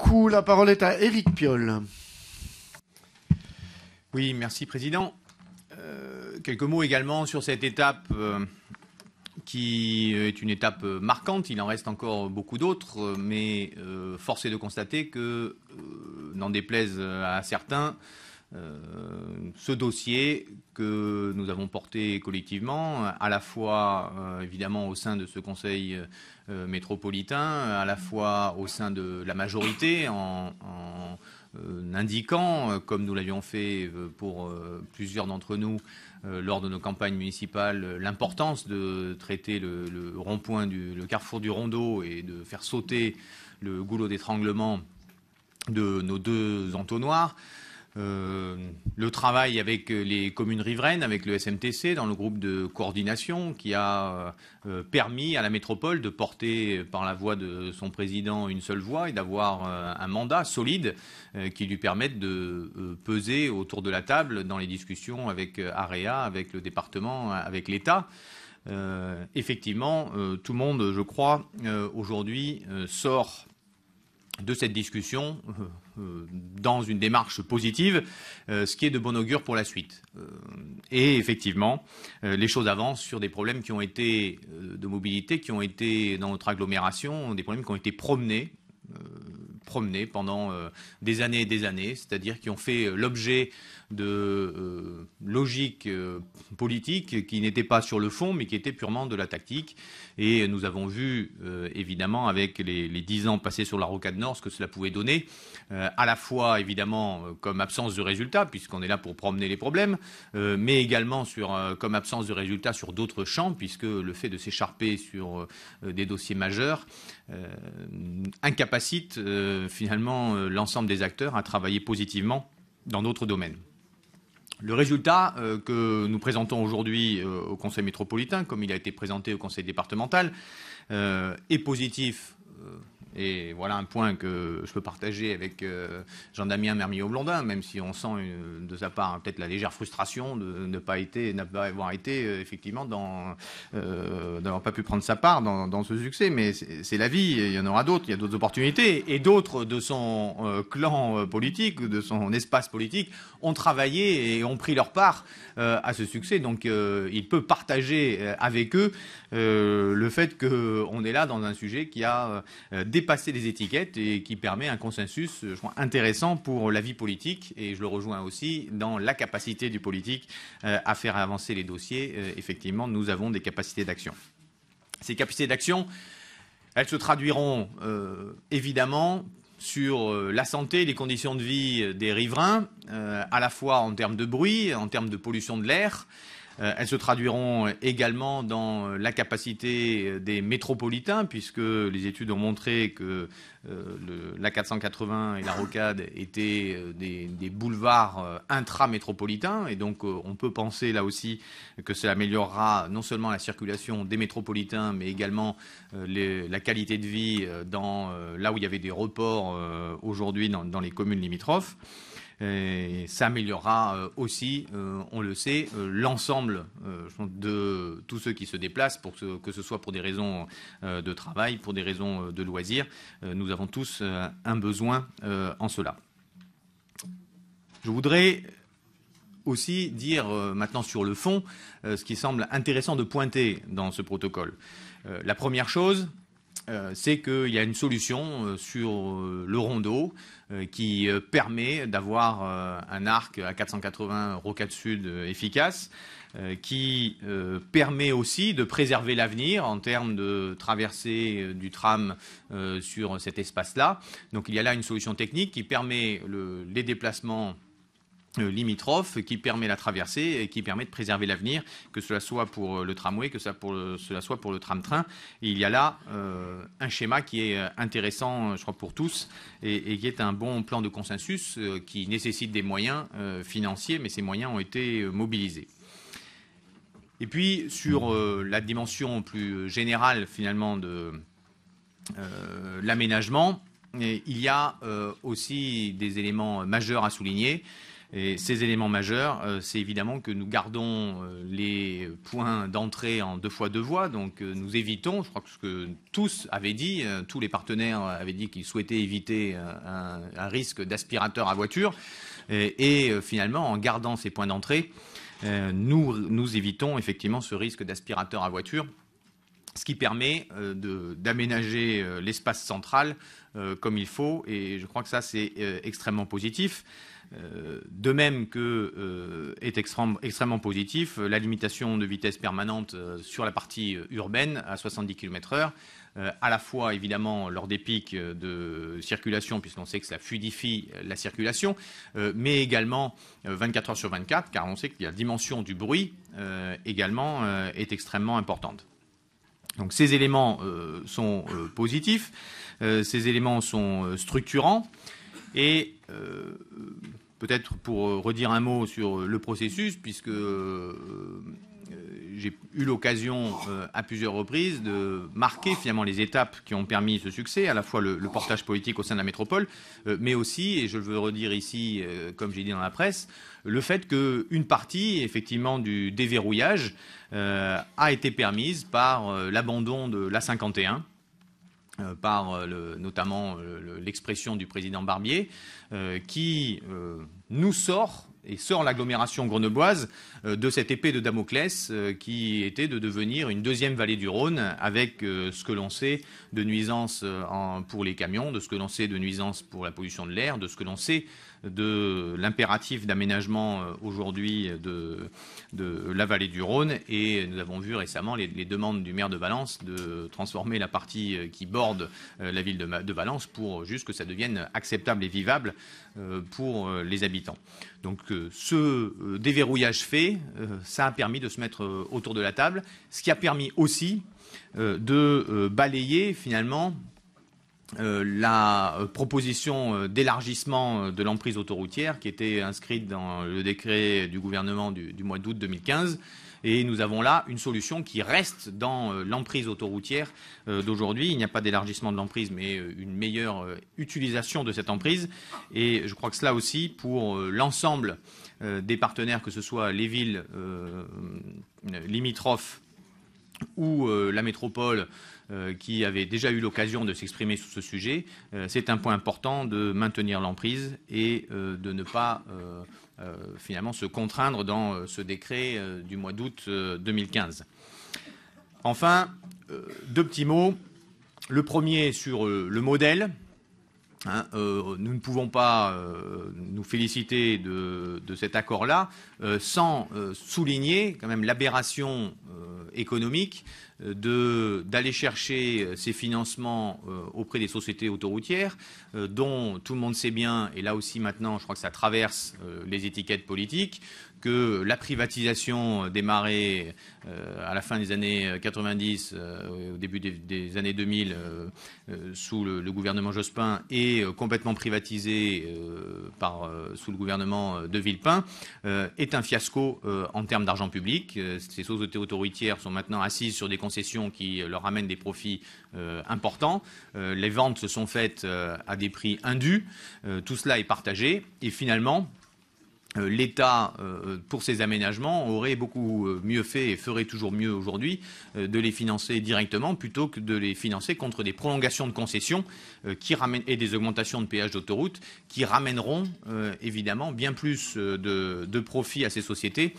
beaucoup. La parole est à Éric Piolle. Oui, merci Président. Euh, quelques mots également sur cette étape euh, qui euh, est une étape marquante. Il en reste encore beaucoup d'autres, mais force est de constater que, n'en déplaise à certains, euh, ce dossier que nous avons porté collectivement, à la fois euh, évidemment au sein de ce Conseil euh, métropolitain, à la fois au sein de la majorité, en, indiquant, comme nous l'avions fait pour plusieurs d'entre nous lors de nos campagnes municipales, l'importance de traiter le, rond-point, du, le carrefour du rondeau et de faire sauter le goulot d'étranglement de nos deux entonnoirs. Euh, le travail avec euh, les communes riveraines, avec le SMTC, dans le groupe de coordination qui a euh, permis à la métropole de porter par la voix de son président une seule voix et d'avoir un mandat solide qui lui permette de peser autour de la table dans les discussions avec AREA, avec le département, avec l'État. effectivement, tout le monde, je crois, aujourd'hui sort de cette discussion euh, dans une démarche positive, euh, ce qui est de bon augure pour la suite. Euh, et effectivement, les choses avancent sur des problèmes qui ont été de mobilité, qui ont été dans notre agglomération, des problèmes qui ont été promenés promenés pendant euh, des années et des années, c'est-à-dire qui ont fait euh, l'objet de euh, logiques politiques qui n'étaient pas sur le fond, mais qui étaient purement de la tactique. Et nous avons vu, évidemment, avec les, dix ans passés sur la Rocade Nord, ce que cela pouvait donner, à la fois, évidemment, comme absence de résultat puisqu'on est là pour promener les problèmes, mais également sur, comme absence de résultats sur d'autres champs, puisque le fait de s'écharper sur des dossiers majeurs incapacite finalement euh, l'ensemble des acteurs a travaillé positivement dans d'autres domaines. Le résultat euh, que nous présentons aujourd'hui euh, au Conseil métropolitain, comme il a été présenté au Conseil départemental, est positif et voilà un point que je peux partager avec euh, Jean-Damien Mermillot-Blondin, même si on sent euh, de sa part peut-être la légère frustration de ne pas, été, avoir été euh, effectivement dans, d'avoir pas pu prendre sa part dans, ce succès. Mais c'est la vie, il y en aura d'autres, il y a d'autres opportunités. Et d'autres de son clan politique, de son espace politique, ont travaillé et ont pris leur part à ce succès. Donc il peut partager avec eux le fait qu'on est là dans un sujet qui a des passer les étiquettes et qui permet un consensus euh, je crois, intéressant pour la vie politique, et je le rejoins aussi, dans la capacité du politique euh, à faire avancer les dossiers. Euh, effectivement, nous avons des capacités d'action. Ces capacités d'action, elles se traduiront évidemment sur la santé, et les conditions de vie des riverains, à la fois en termes de bruit, en termes de pollution de l'air, euh, elles se traduiront également dans euh, la capacité euh, des métropolitains, puisque les études ont montré que l'A480 et la Rocade étaient des, boulevards intramétropolitains. Et donc, on peut penser là aussi que cela améliorera non seulement la circulation des métropolitains, mais également la qualité de vie dans, là où il y avait des reports aujourd'hui dans les communes limitrophes. Et ça améliorera euh, aussi, euh, on le sait, euh, l'ensemble de tous ceux qui se déplacent, que, que ce soit pour des raisons de travail, pour des raisons de loisirs. Nous avons tous un besoin en cela. Je voudrais aussi dire maintenant sur le fond ce qui semble intéressant de pointer dans ce protocole. La première chose, euh, c'est qu'il y a une solution euh, sur euh, le rondeau qui permet d'avoir un arc à 480 rocade sud efficace, qui permet aussi de préserver l'avenir en termes de traversée du tram sur cet espace-là. Donc il y a là une solution technique qui permet les déplacements euh, limitrophe qui permet la traversée et qui permet de préserver l'avenir, que cela soit pour euh, le tramway, que euh, cela soit pour le tram-train. Il y a là un schéma qui est intéressant, je crois, pour tous et, qui est un bon plan de consensus qui nécessite des moyens financiers, mais ces moyens ont été mobilisés. Et puis, sur la dimension plus générale, finalement, de l'aménagement, il y a aussi des éléments majeurs à souligner. Et ces éléments majeurs, euh, c'est évidemment que nous gardons euh, les points d'entrée en deux fois deux voies, donc euh, nous évitons, je crois que ce que tous avaient dit, tous les partenaires avaient dit qu'ils souhaitaient éviter un, risque d'aspirateur à voiture, et, finalement en gardant ces points d'entrée, nous, nous évitons effectivement ce risque d'aspirateur à voiture, ce qui permet d'aménager l'espace central euh, comme il faut, et je crois que ça, c'est euh, extrêmement positif. Euh, de même que est extrêmement positif la limitation de vitesse permanente sur la partie urbaine à 70 km/h, à la fois évidemment lors des pics de circulation, puisqu'on sait que ça fluidifie la circulation, mais également 24 heures sur 24, car on sait que la dimension du bruit également est extrêmement importante. Donc ces éléments euh, sont euh, positifs, euh, ces éléments sont structurants. Et peut-être pour redire un mot sur le processus, puisque j'ai eu l'occasion euh, à plusieurs reprises de marquer finalement les étapes qui ont permis ce succès, à la fois le, portage politique au sein de la métropole, euh, mais aussi, et je veux redire ici, euh, comme j'ai dit dans la presse, le fait qu'une partie effectivement du déverrouillage a été permise par l'abandon de la 51 par notamment l'expression du président Barbier, qui nous sort et sort l'agglomération grenobloise euh, de cette épée de Damoclès euh, qui était de devenir une deuxième vallée du Rhône avec euh, ce que l'on sait de nuisances pour les camions, de ce que l'on sait de nuisances pour la pollution de l'air, de ce que l'on sait de l'impératif d'aménagement euh, aujourd'hui de, de, la vallée du Rhône. Et nous avons vu récemment les, demandes du maire de Valence de transformer la partie euh, qui borde euh, la ville de, de Valence pour juste que ça devienne acceptable et vivable pour les habitants. Donc ce déverrouillage fait, ça a permis de se mettre autour de la table, ce qui a permis aussi de balayer finalement euh, la euh, proposition euh, d'élargissement de l'emprise autoroutière qui était inscrite dans le décret du gouvernement du, mois d'août 2015. Et nous avons là une solution qui reste dans l'emprise autoroutière d'aujourd'hui. Il n'y a pas d'élargissement de l'emprise, mais une meilleure utilisation de cette emprise. Et je crois que cela aussi, pour l'ensemble des partenaires, que ce soit les villes limitrophes ou la métropole, euh, qui avait déjà eu l'occasion de s'exprimer sur ce sujet, euh, c'est un point important de maintenir l'emprise et euh, de ne pas finalement se contraindre dans ce décret du mois d'août 2015. Enfin, deux petits mots. Le premier sur le modèle Hein, euh, nous ne pouvons pas euh, nous féliciter de, cet accord-là euh, sans souligner quand même l'aberration économique d'aller chercher ces financements auprès des sociétés autoroutières, dont tout le monde sait bien, et là aussi maintenant je crois que ça traverse les étiquettes politiques, que la privatisation euh, démarrée euh, à la fin des années 90, euh, au début des, années 2000, sous le, gouvernement Jospin, et complètement privatisée par, sous le gouvernement de Villepin, est un fiasco en termes d'argent public. Ces sociétés autoritaires sont maintenant assises sur des concessions qui leur amènent des profits importants. les ventes se sont faites à des prix indus. tout cela est partagé. Et finalement, euh, l'État, euh, pour ces aménagements, aurait beaucoup euh, mieux fait et ferait toujours mieux aujourd'hui de les financer directement plutôt que de les financer contre des prolongations de concessions qui et des augmentations de péages d'autoroute qui ramèneront évidemment bien plus de, de profits à ces sociétés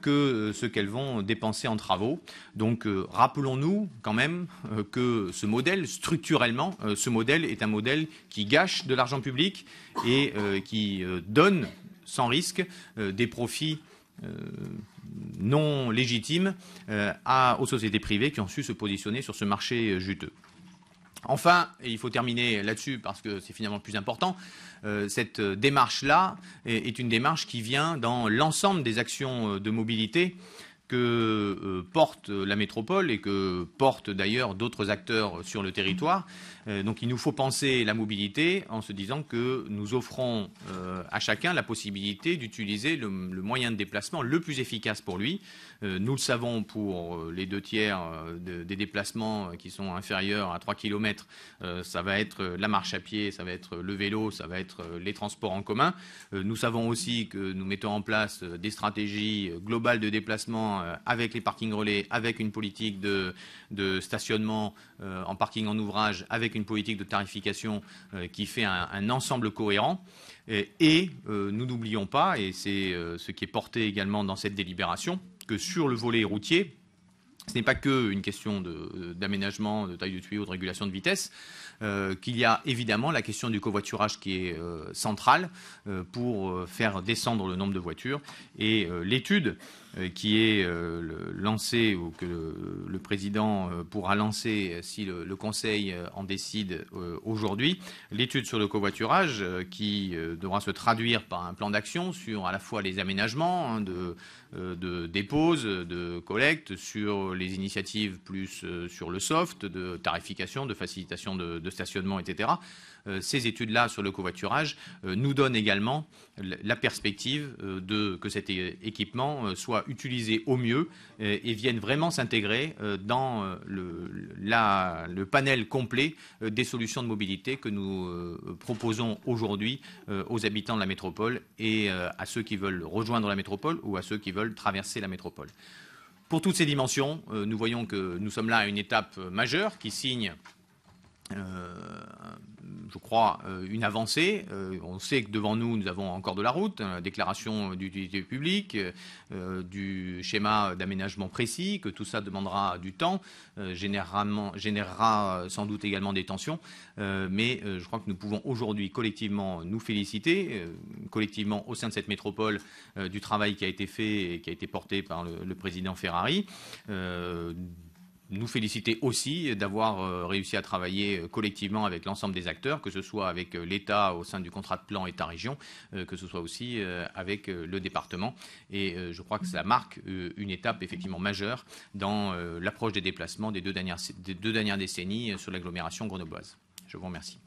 que ce qu'elles vont dépenser en travaux. Donc rappelons-nous quand même que ce modèle, structurellement, ce modèle est un modèle qui gâche de l'argent public et qui donne sans risque euh, des profits euh, non légitimes euh, aux sociétés privées qui ont su se positionner sur ce marché juteux. Enfin, et il faut terminer là-dessus parce que c'est finalement le plus important, cette démarche-là est, une démarche qui vient dans l'ensemble des actions de mobilité que euh, porte la métropole et que portent d'ailleurs d'autres acteurs sur le territoire. Euh, donc il nous faut penser la mobilité en se disant que nous offrons euh, à chacun la possibilité d'utiliser le, le, moyen de déplacement le plus efficace pour lui. nous le savons pour les deux tiers des déplacements qui sont inférieurs à 3 km, ça va être la marche à pied, ça va être le vélo, ça va être les transports en commun. nous savons aussi que nous mettons en place des stratégies globales de déplacement euh, avec les parkings relais, avec une politique de, stationnement euh, en parking en ouvrage, avec une politique de tarification euh, qui fait un, ensemble cohérent. Et, nous n'oublions pas, et c'est ce qui est porté également dans cette délibération, que sur le volet routier, ce n'est pas qu'une question d'aménagement, de, taille de tuyau, de régulation de vitesse, qu'il y a évidemment la question du covoiturage qui est centrale pour faire descendre le nombre de voitures. Et l'étude euh, qui est euh, lancé ou que le président euh, pourra lancer si le Conseil en décide aujourd'hui, l'étude sur le covoiturage qui devra se traduire par un plan d'action sur à la fois les aménagements hein, de, de de collecte, sur les initiatives plus sur le soft, de tarification, de facilitation de stationnement, etc. Euh, ces études-là sur le covoiturage euh, nous donnent également la perspective euh, de, que cet équipement soit utilisé au mieux et vienne vraiment s'intégrer dans le, le, panel complet des solutions de mobilité que nous proposons aujourd'hui aux habitants de la métropole et à ceux qui veulent rejoindre la métropole ou à ceux qui veulent traverser la métropole. Pour toutes ces dimensions, nous voyons que nous sommes là à une étape majeure qui signe euh, je crois, euh, une avancée. Euh, on sait que devant nous, nous avons encore de la route, hein, la déclaration d'utilité publique, du schéma d'aménagement précis, que tout ça demandera du temps, générera sans doute également des tensions. mais je crois que nous pouvons aujourd'hui collectivement nous féliciter, collectivement au sein de cette métropole, du travail qui a été fait et qui a été porté par le, le président Ferrari nous féliciter aussi d'avoir euh, réussi à travailler euh, collectivement avec l'ensemble des acteurs, que ce soit avec euh, l'État au sein du contrat de plan État-région, que ce soit aussi avec le département. Et je crois que ça marque une étape effectivement majeure dans l'approche des déplacements des deux dernières, des deux dernières décennies sur l'agglomération grenobloise. Je vous remercie.